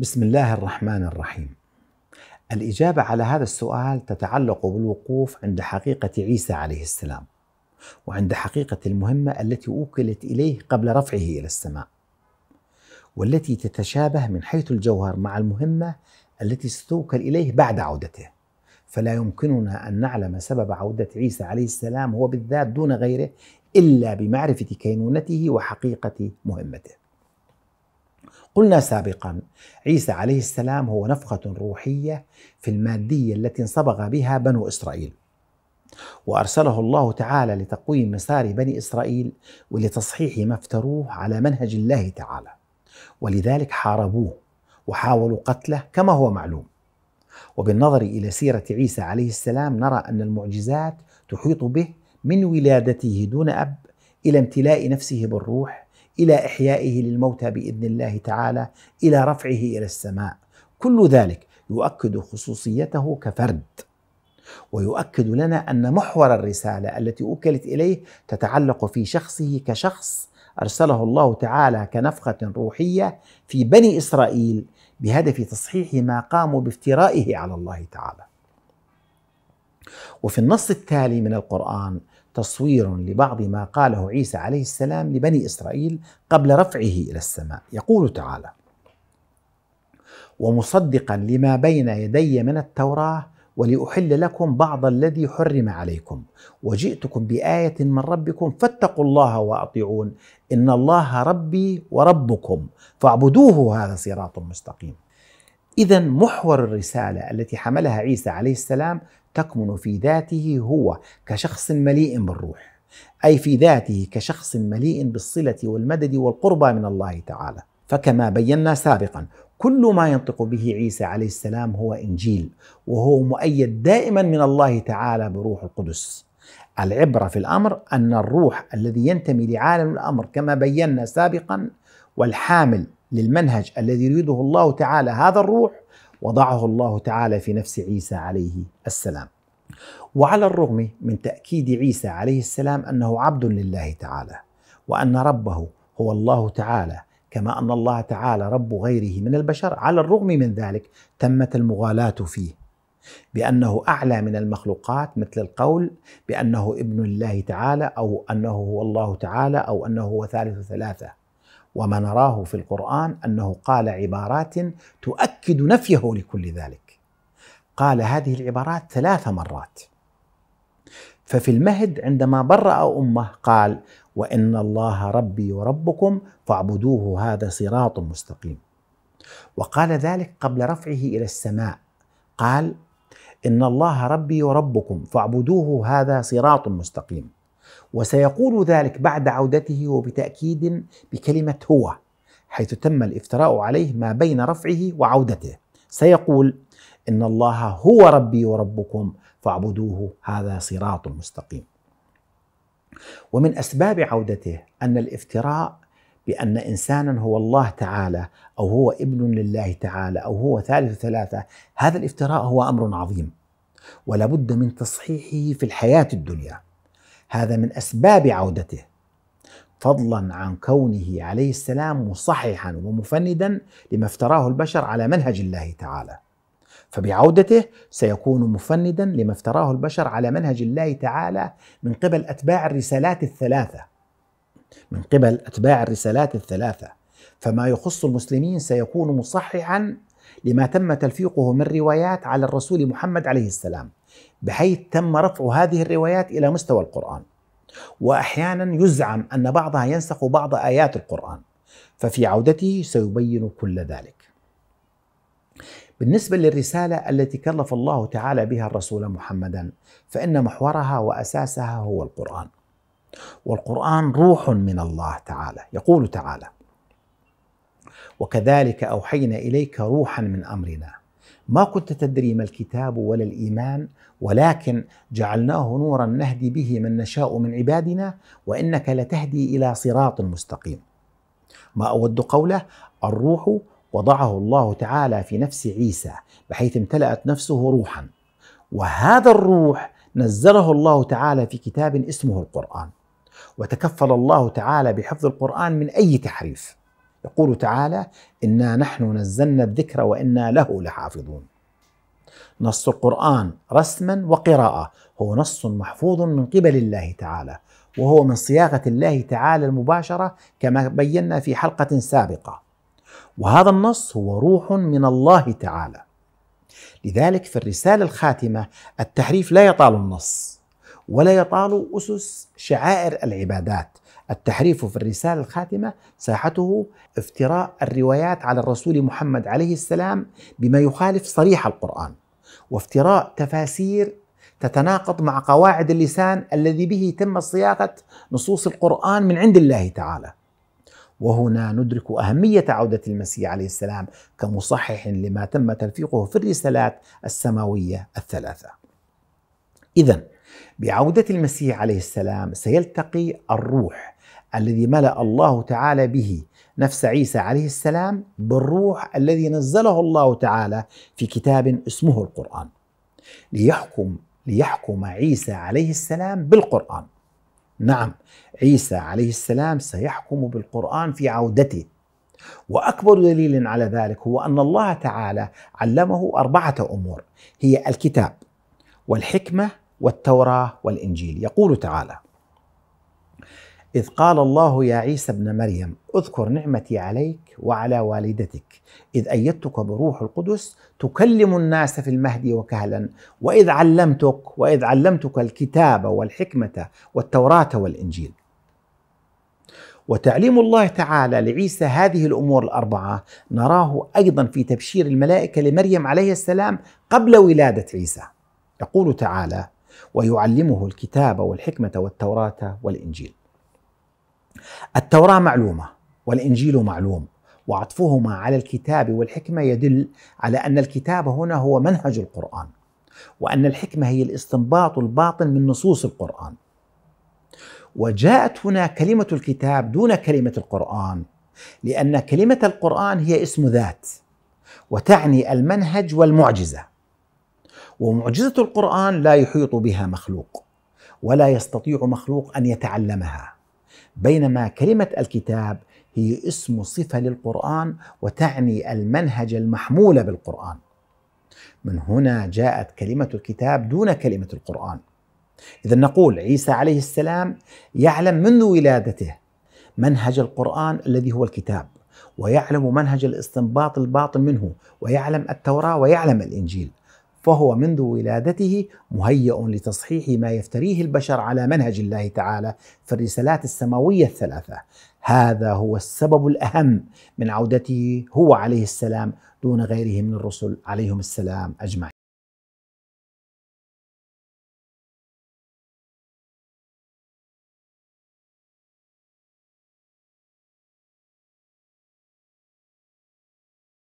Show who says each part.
Speaker 1: بسم الله الرحمن الرحيم الإجابة على هذا السؤال تتعلق بالوقوف عند حقيقة عيسى عليه السلام وعند حقيقة المهمة التي أوكلت إليه قبل رفعه إلى السماء والتي تتشابه من حيث الجوهر مع المهمة التي ستوكل إليه بعد عودته فلا يمكننا أن نعلم سبب عودة عيسى عليه السلام هو بالذات دون غيره إلا بمعرفة كينونته وحقيقة مهمته قلنا سابقا عيسى عليه السلام هو نفخة روحية في المادية التي انصبغ بها بنو إسرائيل وأرسله الله تعالى لتقويم مسار بني إسرائيل ولتصحيح ما افتروه على منهج الله تعالى ولذلك حاربوه وحاولوا قتله كما هو معلوم وبالنظر إلى سيرة عيسى عليه السلام نرى أن المعجزات تحيط به من ولادته دون أب إلى امتلاء نفسه بالروح الى احيائه للموتى باذن الله تعالى الى رفعه الى السماء كل ذلك يؤكد خصوصيته كفرد ويؤكد لنا ان محور الرساله التي اوكلت اليه تتعلق في شخصه كشخص ارسله الله تعالى كنفخه روحيه في بني اسرائيل بهدف تصحيح ما قاموا بافترائه على الله تعالى وفي النص التالي من القرآن تصوير لبعض ما قاله عيسى عليه السلام لبني إسرائيل قبل رفعه إلى السماء يقول تعالى ومصدقا لما بين يدي من التوراه ولأحل لكم بعض الذي حرم عليكم وجئتكم بآية من ربكم فاتقوا الله وأطيعون إن الله ربي وربكم فاعبدوه هذا صراط مستقيم إذا محور الرسالة التي حملها عيسى عليه السلام تكمن في ذاته هو كشخص مليء بالروح اي في ذاته كشخص مليء بالصله والمدد والقربى من الله تعالى فكما بينا سابقا كل ما ينطق به عيسى عليه السلام هو انجيل وهو مؤيد دائما من الله تعالى بروح القدس العبره في الامر ان الروح الذي ينتمي لعالم الامر كما بينا سابقا والحامل للمنهج الذي يريده الله تعالى هذا الروح وضعه الله تعالى في نفس عيسى عليه السلام. وعلى الرغم من تأكيد عيسى عليه السلام أنه عبد لله تعالى، وأن ربه هو الله تعالى، كما أن الله تعالى رب غيره من البشر، على الرغم من ذلك تمت المغالاة فيه، بأنه أعلى من المخلوقات مثل القول بأنه ابن الله تعالى أو أنه هو الله تعالى أو أنه هو ثالث ثلاثة وما نراه في القرآن أنه قال عبارات تؤكد نفيه لكل ذلك قال هذه العبارات ثلاث مرات ففي المهد عندما برأ أمه قال وإن الله ربي وربكم فاعبدوه هذا صراط مستقيم وقال ذلك قبل رفعه إلى السماء قال إن الله ربي وربكم فاعبدوه هذا صراط مستقيم وسيقول ذلك بعد عودته وبتأكيد بكلمة هو حيث تم الافتراء عليه ما بين رفعه وعودته سيقول إن الله هو ربي وربكم فاعبدوه هذا صراط مستقيم ومن أسباب عودته أن الافتراء بأن إنسانا هو الله تعالى أو هو ابن لله تعالى أو هو ثالث ثلاثة هذا الافتراء هو أمر عظيم ولا بد من تصحيحه في الحياة الدنيا هذا من أسباب عودته فضلا عن كونه عليه السلام مصححا ومفندا لما افتراه البشر على منهج الله تعالى فبعودته سيكون مفندا لما افتراه البشر على منهج الله تعالى من قبل اتباع الرسالات الثلاثه من قبل اتباع الرسالات الثلاثه فما يخص المسلمين سيكون مصححا لما تم تلفيقه من روايات على الرسول محمد عليه السلام بحيث تم رفع هذه الروايات الى مستوى القران واحيانا يزعم ان بعضها ينسخ بعض ايات القران ففي عودته سيبين كل ذلك بالنسبه للرساله التي كلف الله تعالى بها الرسول محمدا فان محورها واساسها هو القران والقران روح من الله تعالى يقول تعالى وكذلك اوحينا اليك روحا من امرنا ما كنت تدري ما الكتاب ولا الايمان ولكن جعلناه نورا نهدي به من نشاء من عبادنا وانك لتهدي الى صراط مستقيم. ما اود قوله الروح وضعه الله تعالى في نفس عيسى بحيث امتلأت نفسه روحا وهذا الروح نزله الله تعالى في كتاب اسمه القرآن وتكفل الله تعالى بحفظ القرآن من أي تحريف يقول تعالى إنا نحن نزلنا الذكر وإنا له لحافظون نص القرآن رسما وقراءة هو نص محفوظ من قبل الله تعالى وهو من صياغة الله تعالى المباشرة كما بينا في حلقة سابقة وهذا النص هو روح من الله تعالى لذلك في الرسالة الخاتمة التحريف لا يطال النص ولا يطال أسس شعائر العبادات التحريف في الرسالة الخاتمة ساحته افتراء الروايات على الرسول محمد عليه السلام بما يخالف صريح القرآن وافتراء تفاسير تتناقض مع قواعد اللسان الذي به تم صياغة نصوص القرآن من عند الله تعالى وهنا ندرك أهمية عودة المسيح عليه السلام كمصحح لما تم تلفيقه في الرسالات السماوية الثلاثة إذا بعودة المسيح عليه السلام سيلتقي الروح الذي ملأ الله تعالى به نفس عيسى عليه السلام بالروح الذي نزله الله تعالى في كتاب اسمه القرآن ليحكم ليحكم عيسى عليه السلام بالقرآن نعم عيسى عليه السلام سيحكم بالقرآن في عودته واكبر دليل على ذلك هو ان الله تعالى علمه اربعه امور هي الكتاب والحكمه والتوراة والإنجيل يقول تعالى إذ قال الله يا عيسى ابن مريم اذكر نعمتي عليك وعلى والدتك إذ أيدتك بروح القدس تكلم الناس في المهد وكهلا وإذ علمتك وإذ علمتك الكتاب والحكمة والتوراة والإنجيل وتعليم الله تعالى لعيسى هذه الأمور الأربعة نراه أيضا في تبشير الملائكة لمريم عليه السلام قبل ولادة عيسى يقول تعالى ويعلمه الكتاب والحكمة والتوراة والإنجيل. التوراة معلومة والإنجيل معلوم وعطفهما على الكتاب والحكمة يدل على أن الكتاب هنا هو منهج القرآن وأن الحكمة هي الاستنباط الباطن من نصوص القرآن. وجاءت هنا كلمة الكتاب دون كلمة القرآن لأن كلمة القرآن هي اسم ذات وتعني المنهج والمعجزة ومعجزة القرآن لا يحيط بها مخلوق ولا يستطيع مخلوق أن يتعلمها بينما كلمة الكتاب هي اسم صفة للقرآن وتعني المنهج المحمول بالقرآن من هنا جاءت كلمة الكتاب دون كلمة القرآن إذا نقول عيسى عليه السلام يعلم منذ ولادته منهج القرآن الذي هو الكتاب ويعلم منهج الاستنباط الباطن منه ويعلم التوراة ويعلم الإنجيل فهو منذ ولادته مهيئ لتصحيح ما يفتريه البشر على منهج الله تعالى في الرسالات السماويه الثلاثه هذا هو السبب الاهم من عودته هو عليه السلام دون غيره من الرسل عليهم السلام اجمعين